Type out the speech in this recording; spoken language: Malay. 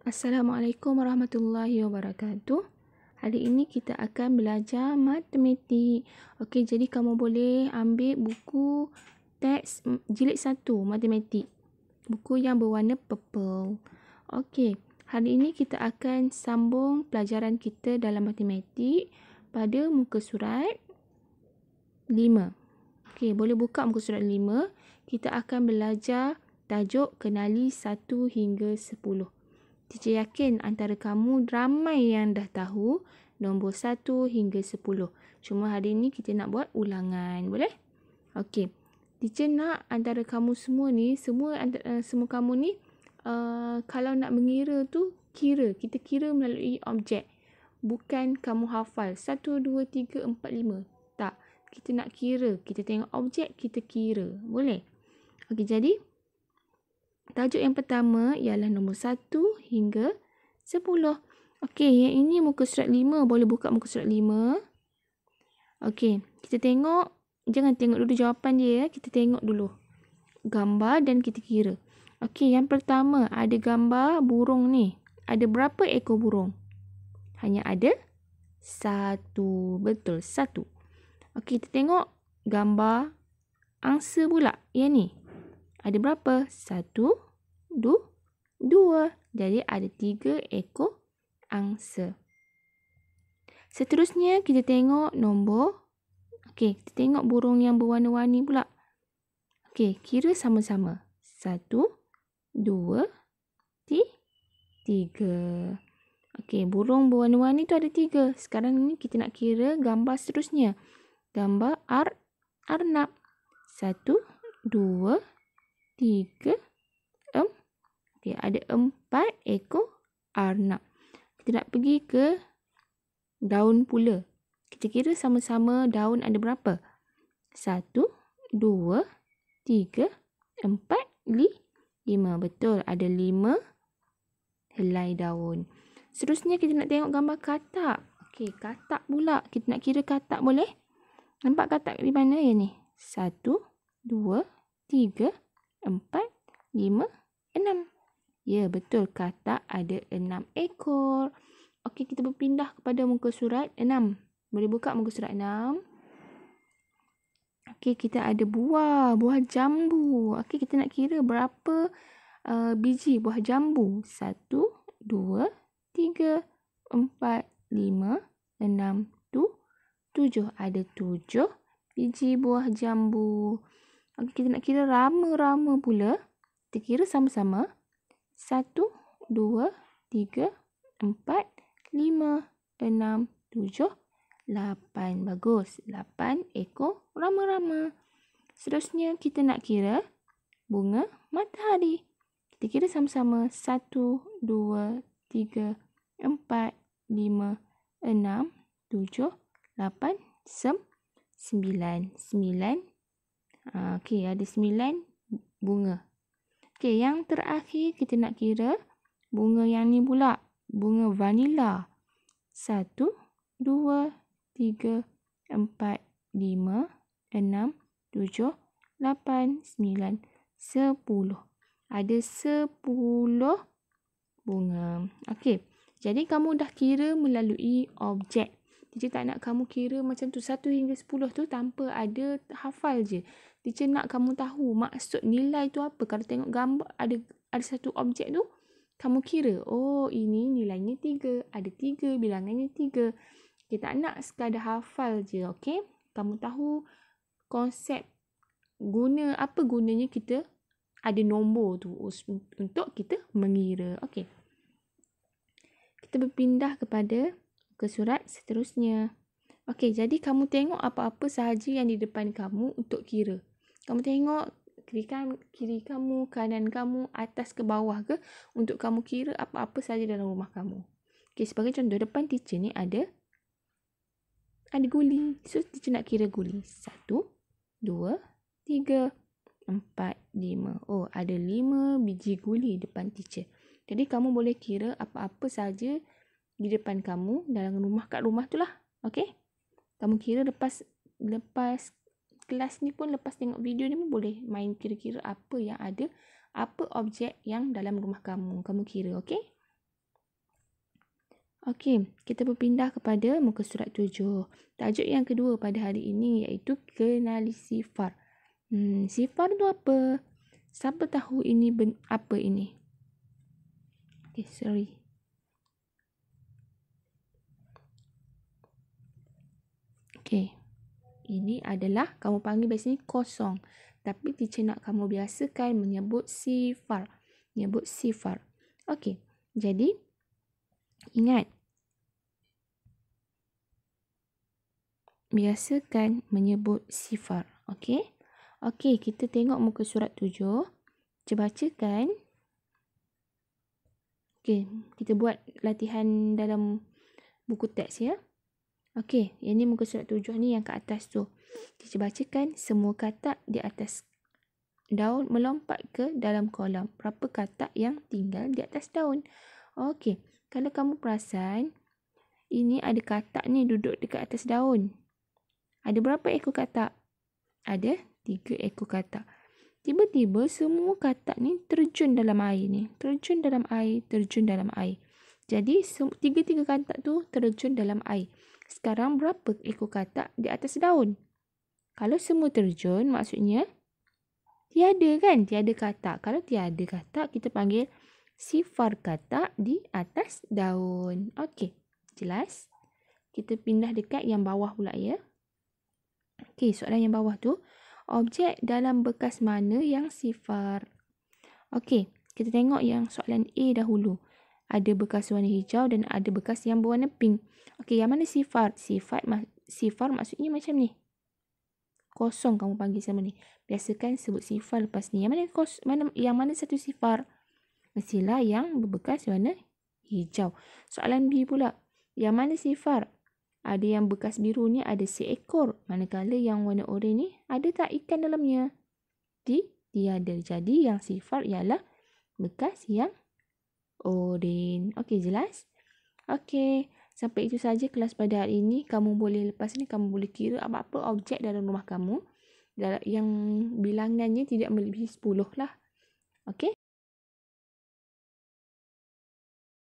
Assalamualaikum warahmatullahi wabarakatuh. Hari ini kita akan belajar matematik. Okey, jadi kamu boleh ambil buku teks jilid 1 matematik. Buku yang berwarna purple. Okey, hari ini kita akan sambung pelajaran kita dalam matematik pada muka surat 5. Okey, boleh buka muka surat 5. Kita akan belajar tajuk kenali 1 hingga 10. Teacher yakin antara kamu ramai yang dah tahu nombor 1 hingga 10. Cuma hari ni kita nak buat ulangan. Boleh? Okey. Teacher nak antara kamu semua ni, semua antara, eh, semua kamu ni, uh, kalau nak mengira tu, kira. Kita kira melalui objek. Bukan kamu hafal. 1, 2, 3, 4, 5. Tak. Kita nak kira. Kita tengok objek, kita kira. Boleh? Okey, jadi... Tajuk yang pertama ialah nombor 1 hingga 10. Okey, yang ini muka surat 5. Boleh buka muka surat 5. Okey, kita tengok. Jangan tengok dulu jawapan dia. Ya. Kita tengok dulu gambar dan kita kira. Okey, yang pertama ada gambar burung ni. Ada berapa ekor burung? Hanya ada satu. Betul, satu. Okey, kita tengok gambar angsa pula. Yang ni. Ada berapa? Satu, du, dua. Jadi ada tiga ekor angsa. Seterusnya kita tengok nombor. Okey, kita tengok burung yang berwarna-warni pula. Okey, kira sama-sama. Satu, dua, tiga. Okey, burung berwarna-warni tu ada tiga. Sekarang ni kita nak kira gambar seterusnya. Gambar ar arnab. Satu, dua, tiga, tiga. Okey, ada empat ekor arnab. Kita nak pergi ke daun pula. Kita kira sama-sama daun ada berapa? Satu, dua, tiga, empat, lima. Betul, ada lima helai daun. Seterusnya kita nak tengok gambar katak. Okey, katak pula. Kita nak kira katak boleh? Nampak katak di mana ya ni? Satu, dua, tiga, empat, lima, enam. Ya, betul. kata ada enam ekor. Okey, kita berpindah kepada muka surat enam. Boleh buka muka surat enam. Okey, kita ada buah. Buah jambu. Okey, kita nak kira berapa uh, biji buah jambu. Satu, dua, tiga, empat, lima, enam, tu, tujuh. Ada tujuh biji buah jambu. Okey, kita nak kira rama-rama pula. Kita kira sama-sama satu, dua, tiga, empat, lima, enam, tujuh, lapan. Bagus. Lapan ekor rama-rama. Seterusnya, kita nak kira bunga matahari. Kita kira sama-sama. Satu, dua, tiga, empat, lima, enam, tujuh, lapan, sem, sembilan. Sembilan. Ah, okey, ada sembilan bunga. Okey, yang terakhir kita nak kira bunga yang ni pula. Bunga vanila. Satu, dua, tiga, empat, lima, enam, tujuh, lapan, sembilan, sepuluh. Ada sepuluh bunga. Okey, jadi kamu dah kira melalui objek. Jadi tak nak kamu kira macam tu satu hingga sepuluh tu tanpa ada hafal je teacher nak kamu tahu maksud nilai tu apa kalau tengok gambar ada ada satu objek tu kamu kira oh ini nilainya tiga, ada tiga bilangannya tiga. kita tak nak sekadar hafal je okey kamu tahu konsep guna apa gunanya kita ada nombor tu untuk kita mengira okey kita berpindah kepada ke surat seterusnya okey jadi kamu tengok apa-apa sahaja yang di depan kamu untuk kira kamu tengok kiri, kan, kiri kamu, kanan kamu, atas ke bawah ke untuk kamu kira apa-apa saja dalam rumah kamu. Okay, sebagai contoh, depan teacher ni ada ada guli. So, teacher nak kira guli. Satu, dua, tiga, empat, lima. Oh, ada lima biji guli depan teacher. Jadi, kamu boleh kira apa-apa saja di depan kamu dalam rumah kat rumah tu lah. Okay? Kamu kira lepas lepas kelas ni pun lepas tengok video ni pun boleh main kira-kira apa yang ada. Apa objek yang dalam rumah kamu. Kamu kira, okey? Okey, kita berpindah kepada muka surat 7. Tajuk yang kedua pada hari ini iaitu kenali sifar. Hmm, sifar tu apa? Siapa tahu ini ben- apa ini? Okey, sorry. Okey ini adalah kamu panggil biasanya kosong. Tapi teacher nak kamu biasakan menyebut sifar. Menyebut sifar. Okey. Jadi, ingat. Biasakan menyebut sifar. Okey. Okey, kita tengok muka surat tujuh. Kita bacakan. Okey, kita buat latihan dalam buku teks ya. Okey, yang ni muka surat tujuh ni yang kat atas tu. Kita bacakan semua katak di atas daun melompat ke dalam kolam. Berapa katak yang tinggal di atas daun? Okey, kalau kamu perasan, ini ada katak ni duduk dekat atas daun. Ada berapa ekor katak? Ada tiga ekor katak. Tiba-tiba semua katak ni terjun dalam air ni. Terjun dalam air, terjun dalam air. Jadi tiga-tiga katak tu terjun dalam air. Sekarang berapa ekor katak di atas daun? Kalau semua terjun, maksudnya tiada kan? Tiada katak. Kalau tiada katak, kita panggil sifar katak di atas daun. Okey, jelas? Kita pindah dekat yang bawah pula ya. Okey, soalan yang bawah tu. Objek dalam bekas mana yang sifar? Okey, kita tengok yang soalan A dahulu ada bekas warna hijau dan ada bekas yang berwarna pink. Okey, yang mana sifar? Sifar sifar maksudnya macam ni. Kosong kamu panggil sama ni. Biasakan sebut sifar lepas ni. Yang mana kos, mana yang mana satu sifar? Mestilah yang berbekas warna hijau. Soalan B pula. Yang mana sifar? Ada yang bekas biru ni ada seekor. Manakala yang warna oranye ni ada tak ikan dalamnya? Di, dia ada. Jadi yang sifar ialah bekas yang Odin. Okey, jelas? Okey, sampai itu saja kelas pada hari ini. Kamu boleh lepas ni, kamu boleh kira apa-apa objek dalam rumah kamu. Yang bilangannya tidak melebihi 10 lah. Okey?